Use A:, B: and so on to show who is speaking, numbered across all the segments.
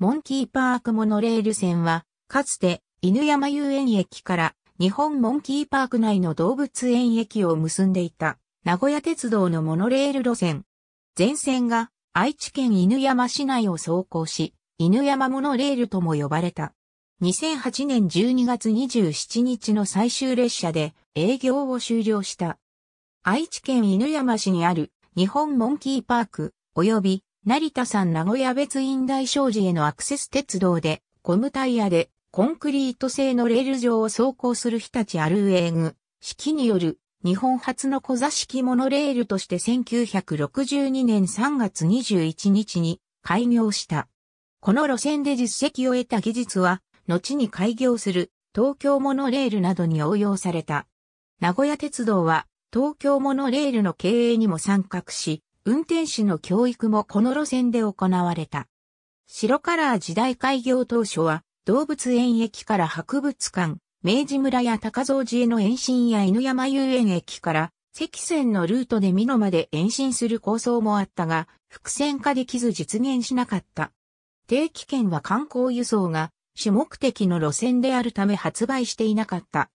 A: モンキーパークモノレール線は、かつて犬山遊園駅から日本モンキーパーク内の動物園駅を結んでいた名古屋鉄道のモノレール路線。全線が愛知県犬山市内を走行し、犬山モノレールとも呼ばれた。2008年12月27日の最終列車で営業を終了した。愛知県犬山市にある日本モンキーパーク及び成田山名古屋別院大商事へのアクセス鉄道で、ゴムタイヤで、コンクリート製のレール上を走行する日立アルウエーグ、式による、日本初の小座式モノレールとして1962年3月21日に開業した。この路線で実績を得た技術は、後に開業する東京モノレールなどに応用された。名古屋鉄道は東京モノレールの経営にも参画し、運転士の教育もこの路線で行われた。白カラー時代開業当初は、動物園駅から博物館、明治村や高蔵寺への延伸や犬山遊園駅から、赤線のルートで美濃まで延伸する構想もあったが、伏線化できず実現しなかった。定期券は観光輸送が主目的の路線であるため発売していなかった。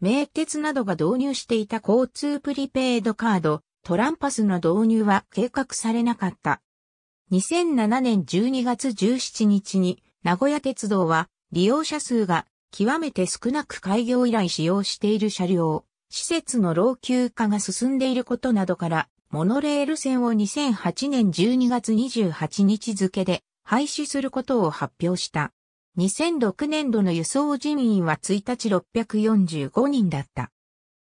A: 名鉄などが導入していた交通プリペイドカード、トランパスの導入は計画されなかった。2007年12月17日に名古屋鉄道は利用者数が極めて少なく開業以来使用している車両、施設の老朽化が進んでいることなどからモノレール線を2008年12月28日付で廃止することを発表した。2006年度の輸送人員は1日645人だった。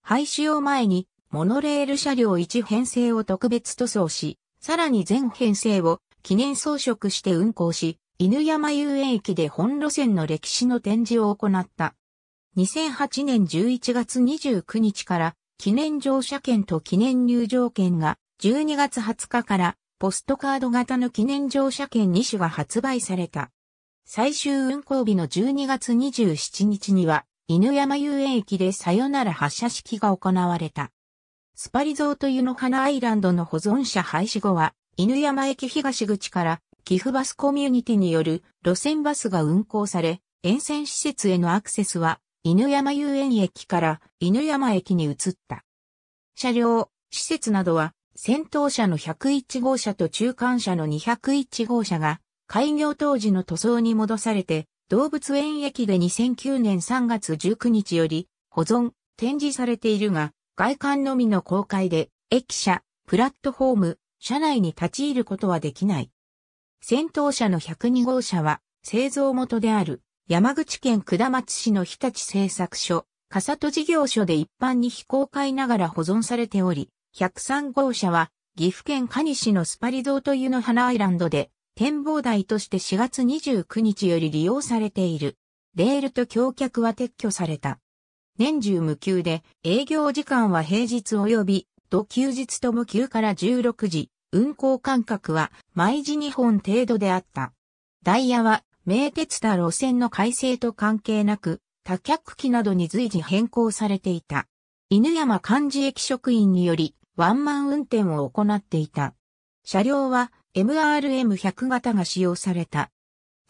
A: 廃止を前にモノレール車両1編成を特別塗装し、さらに全編成を記念装飾して運行し、犬山遊園駅で本路線の歴史の展示を行った。2008年11月29日から記念乗車券と記念入場券が12月20日からポストカード型の記念乗車券2種が発売された。最終運行日の12月27日には犬山遊園駅でさよなら発車式が行われた。スパリゾート湯の花アイランドの保存者廃止後は、犬山駅東口から寄付バスコミュニティによる路線バスが運行され、沿線施設へのアクセスは、犬山遊園駅から犬山駅に移った。車両、施設などは、先頭車の101号車と中間車の201号車が、開業当時の塗装に戻されて、動物園駅で2009年3月19日より保存、展示されているが、外観のみの公開で、駅舎、プラットフォーム、車内に立ち入ることはできない。先頭車の102号車は、製造元である、山口県下松市の日立製作所、笠戸事業所で一般に非公開ながら保存されており、103号車は、岐阜県蟹市のスパリゾート湯の花アイランドで、展望台として4月29日より利用されている。レールと橋脚は撤去された。年中無休で、営業時間は平日及び、土休日とも9から16時、運行間隔は毎時2本程度であった。ダイヤは、名鉄他路線の改正と関係なく、多客機などに随時変更されていた。犬山漢字駅職員により、ワンマン運転を行っていた。車両は MRM100 型が使用された。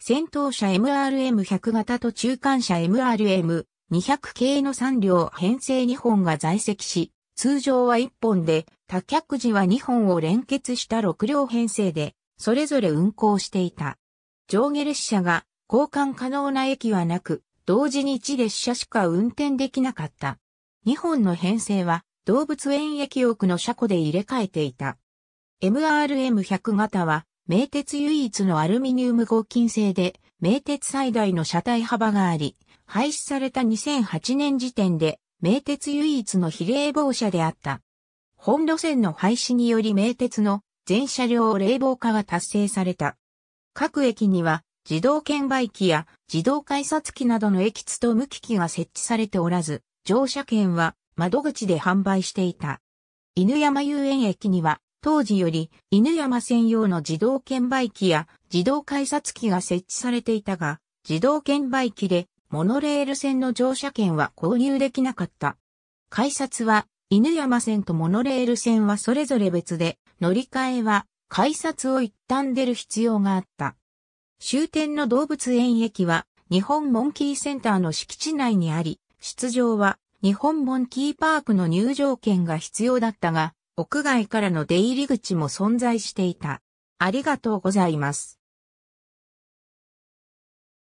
A: 先頭車 MRM100 型と中間車 MRM 200系の3両編成2本が在籍し、通常は1本で、多脚時は2本を連結した6両編成で、それぞれ運行していた。上下列車が交換可能な駅はなく、同時に1列車しか運転できなかった。2本の編成は動物園駅奥の車庫で入れ替えていた。MRM100 型は名鉄唯一のアルミニウム合金製で名鉄最大の車体幅があり、廃止された2008年時点で、名鉄唯一の非冷房車であった。本路線の廃止により名鉄の全車両冷房化が達成された。各駅には自動券売機や自動改札機などの駅津と無機機が設置されておらず、乗車券は窓口で販売していた。犬山遊園駅には当時より犬山専用の自動券売機や自動改札機が設置されていたが、自動券売機でモノレール線の乗車券は購入できなかった。改札は、犬山線とモノレール線はそれぞれ別で、乗り換えは、改札を一旦出る必要があった。終点の動物園駅は、日本モンキーセンターの敷地内にあり、出場は、日本モンキーパークの入場券が必要だったが、屋外からの出入り口も存在していた。ありがとうございます。